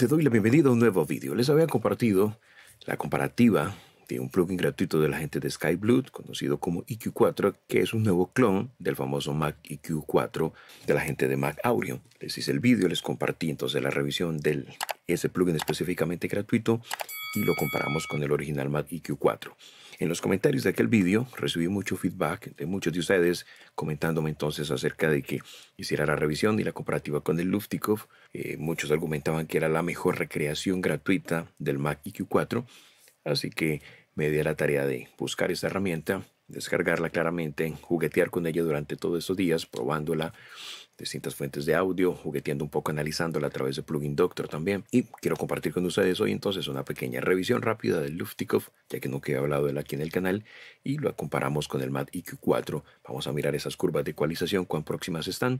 Te doy la bienvenida a un nuevo vídeo. Les había compartido la comparativa de un plugin gratuito de la gente de SkyBlue, conocido como EQ4, que es un nuevo clon del famoso Mac EQ4 de la gente de Mac Audio. Les hice el vídeo, les compartí entonces la revisión de ese plugin específicamente gratuito y lo comparamos con el original Mac EQ4. En los comentarios de aquel vídeo recibí mucho feedback de muchos de ustedes comentándome entonces acerca de que hiciera la revisión y la comparativa con el Luftikov. Eh, muchos argumentaban que era la mejor recreación gratuita del Mac IQ4, así que me di la tarea de buscar esa herramienta, descargarla claramente, juguetear con ella durante todos esos días, probándola distintas fuentes de audio, jugueteando un poco, analizándola a través de Plugin Doctor también. Y quiero compartir con ustedes hoy entonces una pequeña revisión rápida del Luftikov, ya que nunca he hablado de él aquí en el canal, y lo comparamos con el MAT eq 4 Vamos a mirar esas curvas de ecualización, cuán próximas están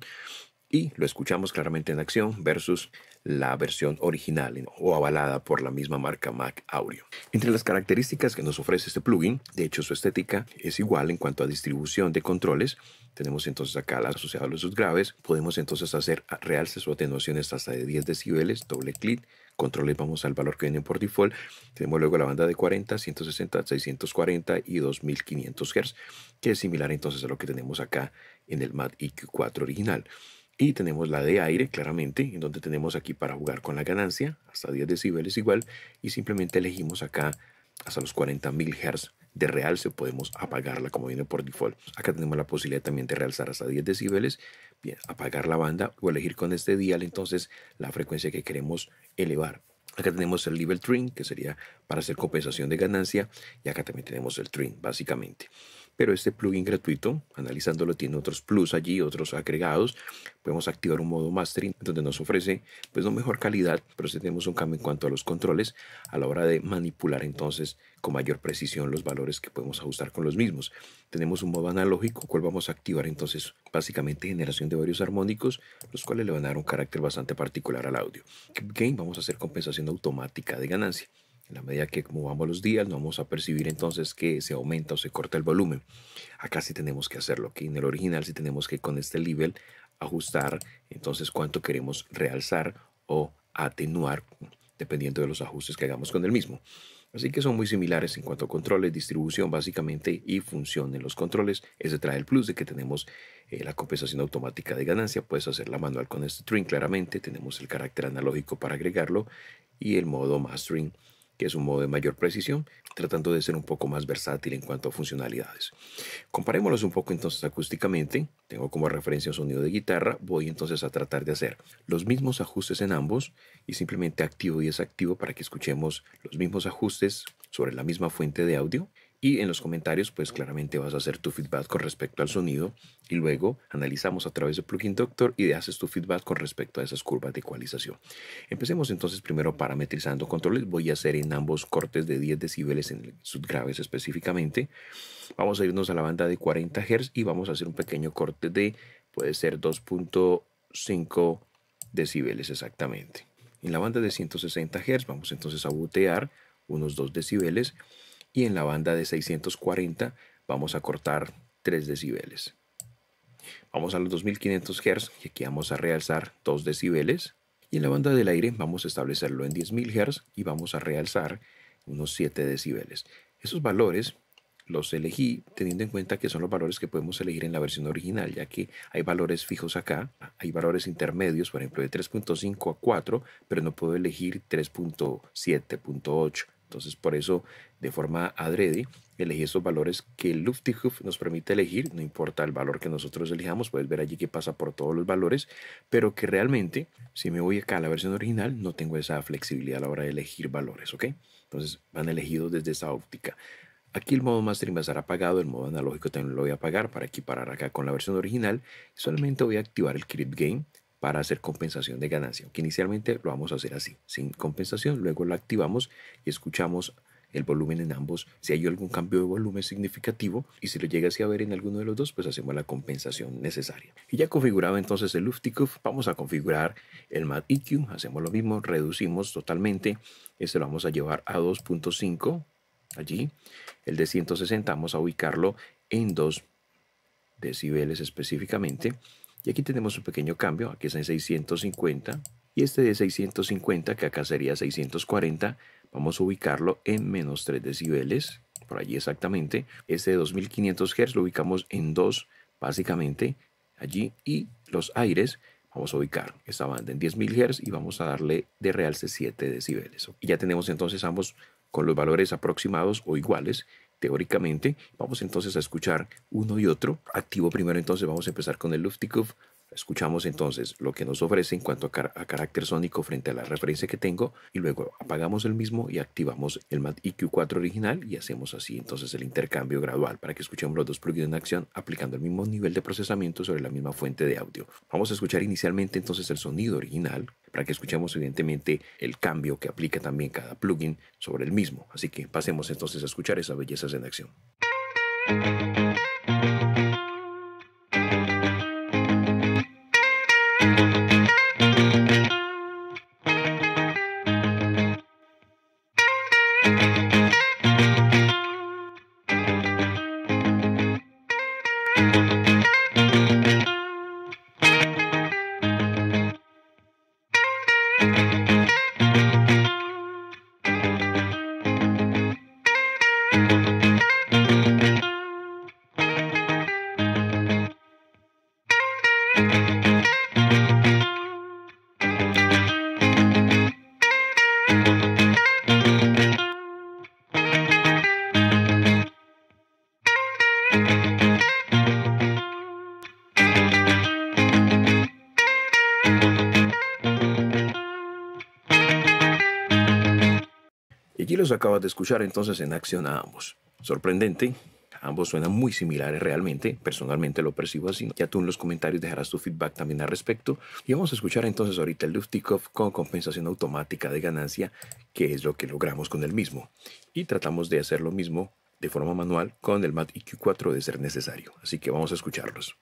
y lo escuchamos claramente en acción versus la versión original o avalada por la misma marca Mac Audio. Entre las características que nos ofrece este plugin, de hecho su estética es igual en cuanto a distribución de controles, tenemos entonces acá la asociada a los graves Podemos entonces hacer realces o atenuaciones hasta de 10 decibeles, doble clic, controles vamos al valor que viene por default. Tenemos luego la banda de 40, 160, 640 y 2500 Hz, que es similar entonces a lo que tenemos acá en el MAT eq 4 original. Y tenemos la de aire, claramente, en donde tenemos aquí para jugar con la ganancia, hasta 10 decibeles igual, y simplemente elegimos acá hasta los 40.000 Hz de se podemos apagarla como viene por default. Acá tenemos la posibilidad también de realzar hasta 10 decibeles, bien, apagar la banda o elegir con este dial entonces la frecuencia que queremos elevar. Acá tenemos el level trim, que sería para hacer compensación de ganancia, y acá también tenemos el trim, básicamente pero este plugin gratuito, analizándolo, tiene otros plus allí, otros agregados. Podemos activar un modo mastering donde nos ofrece pues no mejor calidad, pero tenemos un cambio en cuanto a los controles a la hora de manipular entonces con mayor precisión los valores que podemos ajustar con los mismos. Tenemos un modo analógico, cual vamos a activar entonces básicamente generación de varios armónicos, los cuales le van a dar un carácter bastante particular al audio. game vamos a hacer compensación automática de ganancia. En la medida que movamos los días, no vamos a percibir entonces que se aumenta o se corta el volumen. Acá sí tenemos que hacerlo, aquí en el original sí tenemos que con este nivel ajustar entonces cuánto queremos realzar o atenuar, dependiendo de los ajustes que hagamos con el mismo. Así que son muy similares en cuanto a controles, distribución básicamente y función en los controles. Ese trae el plus de que tenemos eh, la compensación automática de ganancia. Puedes hacerla manual con este string claramente. Tenemos el carácter analógico para agregarlo y el modo mastering que es un modo de mayor precisión, tratando de ser un poco más versátil en cuanto a funcionalidades. Comparémoslos un poco entonces acústicamente. Tengo como referencia un sonido de guitarra. Voy entonces a tratar de hacer los mismos ajustes en ambos y simplemente activo y desactivo para que escuchemos los mismos ajustes sobre la misma fuente de audio y en los comentarios, pues claramente vas a hacer tu feedback con respecto al sonido y luego analizamos a través de Plugin Doctor y haces tu feedback con respecto a esas curvas de ecualización. Empecemos entonces primero parametrizando controles. Voy a hacer en ambos cortes de 10 decibeles en subgraves específicamente. Vamos a irnos a la banda de 40 Hz y vamos a hacer un pequeño corte de, puede ser 2.5 decibeles exactamente. En la banda de 160 Hz vamos entonces a butear unos 2 decibeles y en la banda de 640 vamos a cortar 3 decibeles. Vamos a los 2500 Hz y aquí vamos a realzar 2 decibeles y en la banda del aire vamos a establecerlo en 10.000 Hz y vamos a realzar unos 7 decibeles. Esos valores los elegí teniendo en cuenta que son los valores que podemos elegir en la versión original, ya que hay valores fijos acá, hay valores intermedios, por ejemplo, de 3.5 a 4, pero no puedo elegir 3.7.8 entonces, por eso, de forma adrede, elegí esos valores que el nos permite elegir, no importa el valor que nosotros elijamos, puedes ver allí que pasa por todos los valores, pero que realmente, si me voy acá a la versión original, no tengo esa flexibilidad a la hora de elegir valores, ¿ok? Entonces, van elegidos desde esa óptica. Aquí el modo Mastering va a estar apagado, el modo analógico también lo voy a apagar para equiparar acá con la versión original. Solamente voy a activar el Clip Game para hacer compensación de ganancia, que inicialmente lo vamos a hacer así, sin compensación, luego lo activamos y escuchamos el volumen en ambos, si hay algún cambio de volumen significativo y si lo llega a ver en alguno de los dos, pues hacemos la compensación necesaria. Y ya configurado entonces el Luftikuf, vamos a configurar el Mad EQ, hacemos lo mismo, reducimos totalmente, este lo vamos a llevar a 2.5 allí, el de 160 vamos a ubicarlo en 2 decibeles específicamente y aquí tenemos un pequeño cambio, aquí está en 650 y este de 650, que acá sería 640, vamos a ubicarlo en menos 3 decibeles, por allí exactamente. Este de 2500 Hz lo ubicamos en 2, básicamente, allí. Y los aires vamos a ubicar esta banda en 10.000 Hz y vamos a darle de realce 7 decibeles. Y ya tenemos entonces ambos con los valores aproximados o iguales teóricamente. Vamos entonces a escuchar uno y otro. Activo primero entonces, vamos a empezar con el Luftigov Escuchamos entonces lo que nos ofrece en cuanto a, carácter sónico frente a la referencia que tengo y luego apagamos el mismo y activamos el MAT IQ4 original y hacemos así entonces el intercambio gradual para que escuchemos los dos plugins en acción aplicando el mismo nivel de procesamiento sobre la misma fuente de audio. Vamos a escuchar inicialmente entonces el sonido original para que escuchemos evidentemente el cambio que aplica también cada plugin sobre el mismo. Así que pasemos entonces a escuchar esas bellezas en acción. acaba acabas de escuchar entonces en acción a ambos. Sorprendente, Ambos suenan muy similares realmente, personalmente lo percibo así. Ya tú en los comentarios dejarás tu feedback también al respecto. Y vamos a escuchar entonces ahorita el Luftikov con compensación automática de ganancia, que es lo que logramos con el mismo. Y tratamos de hacer lo mismo de forma manual con el MAT IQ4 de ser necesario. Así que vamos a escucharlos.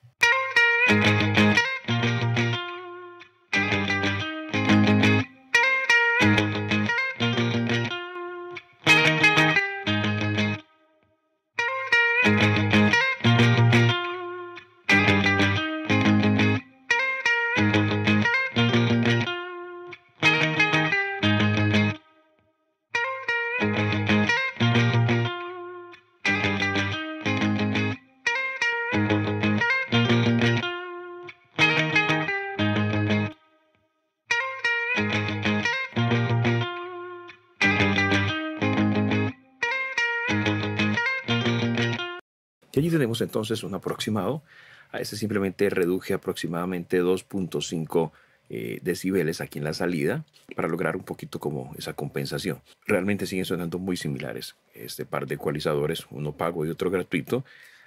entonces un aproximado. A ese simplemente reduje aproximadamente 2.5 eh, decibeles aquí en la salida para lograr un poquito como esa compensación. Realmente siguen sonando muy similares este par de ecualizadores, uno pago y otro gratuito.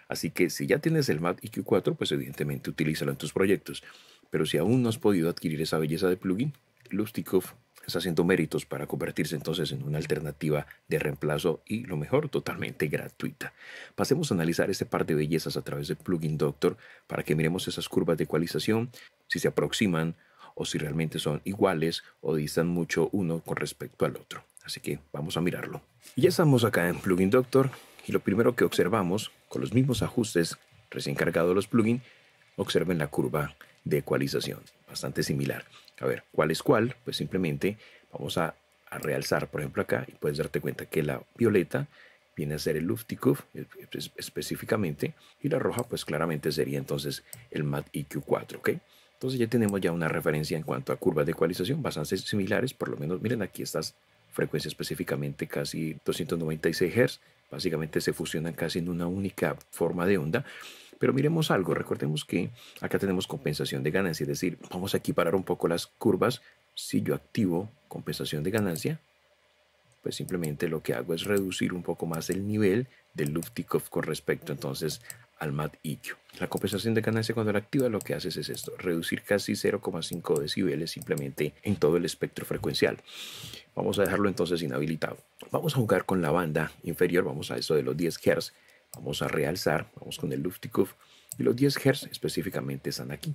Así que si ya tienes el MAT IQ4, pues evidentemente utilízalo en tus proyectos. Pero si aún no has podido adquirir esa belleza de plugin, Lustikov está haciendo méritos para convertirse entonces en una alternativa de reemplazo y lo mejor, totalmente gratuita. Pasemos a analizar este par de bellezas a través de Plugin Doctor para que miremos esas curvas de ecualización, si se aproximan o si realmente son iguales o distan mucho uno con respecto al otro. Así que vamos a mirarlo. Ya estamos acá en Plugin Doctor y lo primero que observamos con los mismos ajustes recién cargados los plugins, observen la curva de ecualización, bastante similar. A ver, ¿cuál es cuál? Pues simplemente vamos a, realzar, por ejemplo, acá y puedes darte cuenta que la violeta viene a ser el Luftikuf específicamente y la roja pues claramente sería entonces el MAT eq 4 ¿ok? Entonces ya tenemos ya una referencia en cuanto a curvas de ecualización bastante similares, por lo menos miren aquí estas frecuencias específicamente casi 296 Hz, básicamente se fusionan casi en una única forma de onda pero miremos algo, recordemos que acá tenemos compensación de ganancia, es decir, vamos a equiparar un poco las curvas. Si yo activo compensación de ganancia, pues simplemente lo que hago es reducir un poco más el nivel del Luftikov con respecto entonces al MAT-IQ. La compensación de ganancia cuando la activa lo que haces es esto, reducir casi 0,5 decibeles simplemente en todo el espectro frecuencial. Vamos a dejarlo entonces inhabilitado. Vamos a jugar con la banda inferior, vamos a eso de los 10 Hz Vamos a realzar, vamos con el Luftiguf y los 10 Hz específicamente están aquí.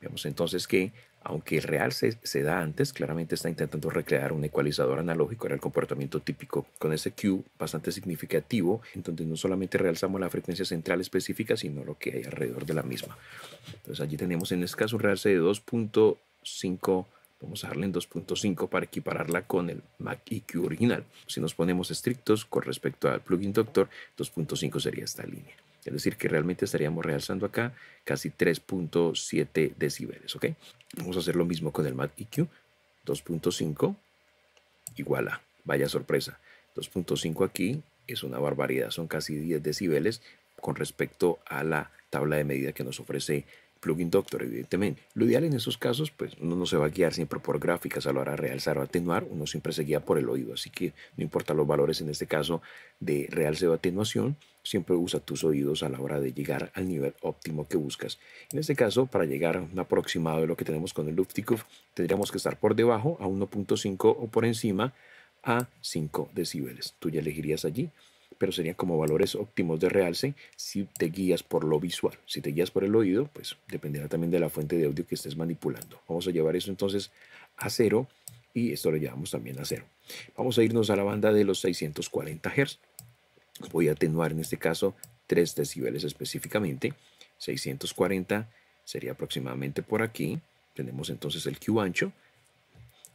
Vemos entonces que, aunque el realce se da antes, claramente está intentando recrear un ecualizador analógico, era el comportamiento típico, con ese Q bastante significativo, Entonces no solamente realzamos la frecuencia central específica, sino lo que hay alrededor de la misma. Entonces allí tenemos en este caso un realce de 2.5 Vamos a darle en 2.5 para equipararla con el Mac EQ original. Si nos ponemos estrictos con respecto al plugin Doctor, 2.5 sería esta línea. Es decir, que realmente estaríamos realzando acá casi 3.7 decibeles, Vamos a hacer lo mismo con el Mac EQ. 2.5 igual a, vaya sorpresa, 2.5 aquí es una barbaridad, son casi 10 decibeles con respecto a la tabla de medida que nos ofrece plugin Doctor, evidentemente. Lo ideal en esos casos, pues uno no se va a guiar siempre por gráficas a la hora de realzar o atenuar, uno siempre se guía por el oído, así que no importa los valores en este caso de realce o atenuación, siempre usa tus oídos a la hora de llegar al nivel óptimo que buscas. En este caso, para llegar a un aproximado de lo que tenemos con el Luftiguf, tendríamos que estar por debajo a 1.5 o por encima a 5 decibeles. Tú ya elegirías allí pero serían como valores óptimos de realce si te guías por lo visual. Si te guías por el oído, pues dependerá también de la fuente de audio que estés manipulando. Vamos a llevar eso entonces a cero y esto lo llevamos también a cero. Vamos a irnos a la banda de los 640 Hz. Voy a atenuar en este caso 3 decibeles específicamente. 640 sería aproximadamente por aquí. Tenemos entonces el Q ancho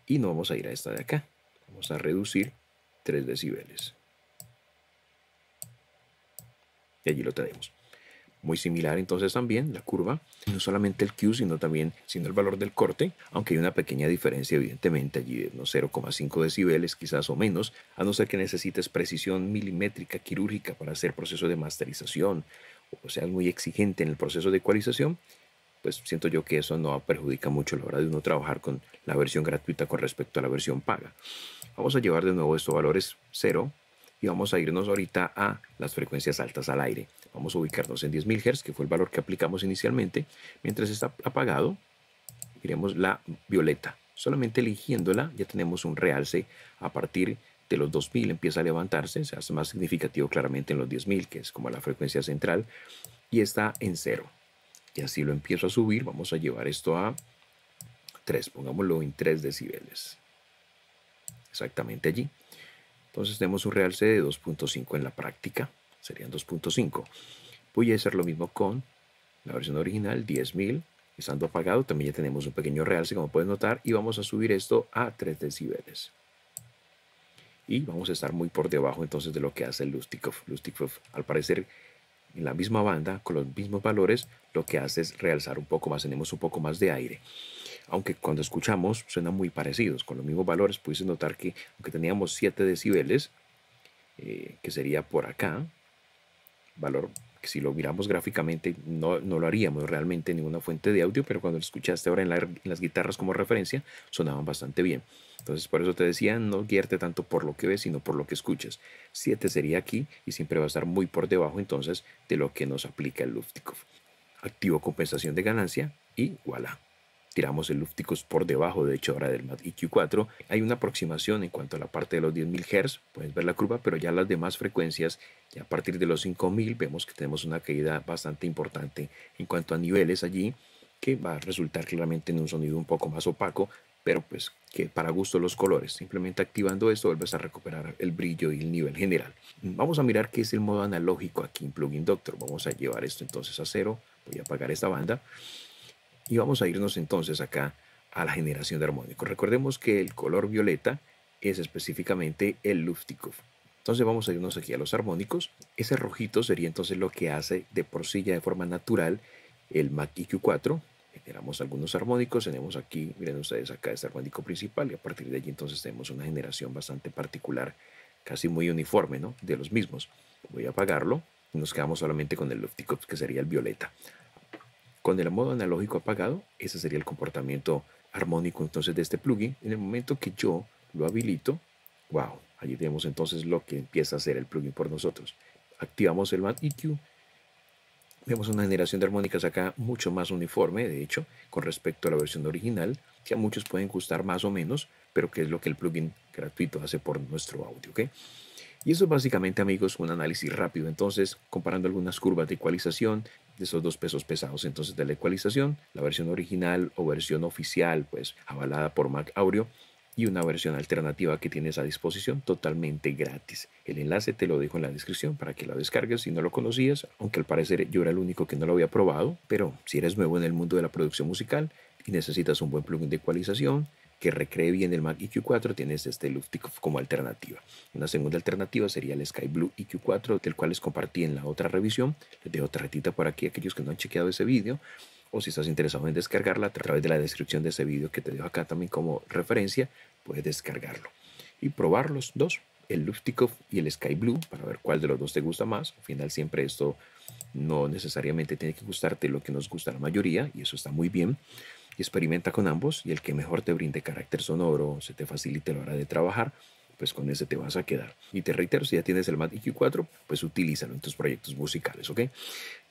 y no vamos a ir a esta de acá. Vamos a reducir 3 decibeles. Y allí lo tenemos. Muy similar entonces también la curva, no solamente el Q, sino también sino el valor del corte, aunque hay una pequeña diferencia evidentemente allí de unos 0,5 decibeles quizás o menos, a no ser que necesites precisión milimétrica quirúrgica para hacer proceso de masterización o seas muy exigente en el proceso de ecualización, pues siento yo que eso no perjudica mucho la hora de uno trabajar con la versión gratuita con respecto a la versión paga. Vamos a llevar de nuevo estos valores 0, y vamos a irnos ahorita a las frecuencias altas al aire. Vamos a ubicarnos en 10.000 Hz, que fue el valor que aplicamos inicialmente. Mientras está apagado, iremos la violeta. Solamente eligiéndola ya tenemos un realce a partir de los 2000 empieza a levantarse, se hace más significativo claramente en los 10.000, que es como la frecuencia central, y está en cero. Y así lo empiezo a subir, vamos a llevar esto a 3, pongámoslo en 3 decibeles. Exactamente allí. Entonces tenemos un realce de 2.5 en la práctica, serían 2.5. Voy a hacer lo mismo con la versión original, 10.000, estando apagado, también ya tenemos un pequeño realce, como pueden notar, y vamos a subir esto a 3 decibeles. Y vamos a estar muy por debajo entonces de lo que hace el Lustikov. Lustikov, al parecer, en la misma banda, con los mismos valores, lo que hace es realzar un poco más, tenemos un poco más de aire aunque cuando escuchamos suenan muy parecidos, con los mismos valores, pudiste notar que aunque teníamos 7 decibeles, eh, que sería por acá, valor que si lo miramos gráficamente no, lo haríamos realmente en ninguna fuente de audio, pero cuando lo escuchaste ahora en, las guitarras como referencia, sonaban bastante bien. Entonces por eso te decía, no guiarte tanto por lo que ves, sino por lo que escuchas. 7 sería aquí y siempre va a estar muy por debajo entonces de lo que nos aplica el Luftikoff. Activo compensación de ganancia y voilà tiramos el lúpticos por debajo, de hecho ahora del MAT IQ4, hay una aproximación en cuanto a la parte de los 10.000 Hz, puedes ver la curva, pero ya las demás frecuencias, ya a partir de los 5.000 vemos que tenemos una caída bastante importante en cuanto a niveles allí, que va a resultar claramente en un sonido un poco más opaco, pero pues que para gusto los colores. Simplemente activando esto vuelves a recuperar el brillo y el nivel general. Vamos a mirar qué es el modo analógico aquí en Plugin Doctor. Vamos a llevar esto entonces a cero. Voy a apagar esta banda y vamos a irnos entonces acá a la generación de armónicos. Recordemos que el color violeta es específicamente el lústico Entonces vamos a irnos aquí a los armónicos. Ese rojito sería entonces lo que hace de por sí ya de forma natural el Mac eq 4 Generamos algunos armónicos, tenemos aquí, miren ustedes acá este armónico principal y a partir de allí entonces tenemos una generación bastante particular, casi muy uniforme, ¿no? De los mismos. Voy a apagarlo nos quedamos solamente con el lústico que sería el violeta. Con el modo analógico apagado, ese sería el comportamiento armónico entonces de este plugin. En el momento que yo lo habilito, wow, allí tenemos entonces lo que empieza a hacer el plugin por nosotros. Activamos el Mat EQ, vemos una generación de armónicas acá mucho más uniforme, de hecho, con respecto a la versión original, que a muchos pueden gustar más o menos, pero que es lo que el plugin gratuito hace por nuestro audio. ¿ok? Y eso es básicamente, amigos, un análisis rápido. Entonces, comparando algunas curvas de ecualización, de esos dos pesos pesados entonces de la ecualización, la versión original o versión oficial, pues avalada por Mac Audio, y una versión alternativa que tienes a disposición totalmente gratis. El enlace te lo dejo en la descripción para que lo descargues si no lo conocías, aunque al parecer yo era el único que no lo había probado, pero si eres nuevo en el mundo de la producción musical y necesitas un buen plugin de ecualización, que recree bien el Mac EQ4, tienes este Luftikoff como alternativa. Una segunda alternativa sería el Sky Blue EQ4, del cual les compartí en la otra revisión. Les dejo retita por aquí aquellos que no han chequeado ese vídeo o si estás interesado en descargarla a través de la descripción de ese vídeo que te dejo acá también como referencia, puedes descargarlo y probar los dos, el Luftikoff y el Sky Blue, para ver cuál de los dos te gusta más. Al final siempre esto no necesariamente tiene que gustarte lo que nos gusta la mayoría y eso está muy bien experimenta con ambos y el que mejor te brinde carácter sonoro, se te facilite la hora de trabajar, pues con ese te vas a quedar. Y te reitero, si ya tienes el Matic y 4 pues utilízalo en tus proyectos musicales, ¿ok?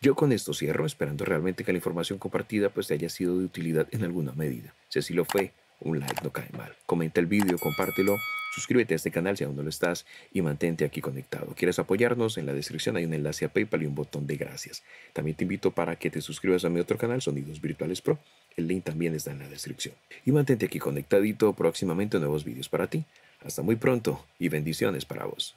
Yo con esto cierro, esperando realmente que la información compartida pues te haya sido de utilidad en alguna medida. Si así lo fue, un like no cae mal. Comenta el vídeo, compártelo, suscríbete a este canal si aún no lo estás y mantente aquí conectado. ¿Quieres apoyarnos? En la descripción hay un enlace a PayPal y un botón de gracias. También te invito para que te suscribas a mi otro canal, Sonidos Virtuales Pro. El link también está en la descripción. Y mantente aquí conectadito, próximamente nuevos vídeos para ti. Hasta muy pronto y bendiciones para vos.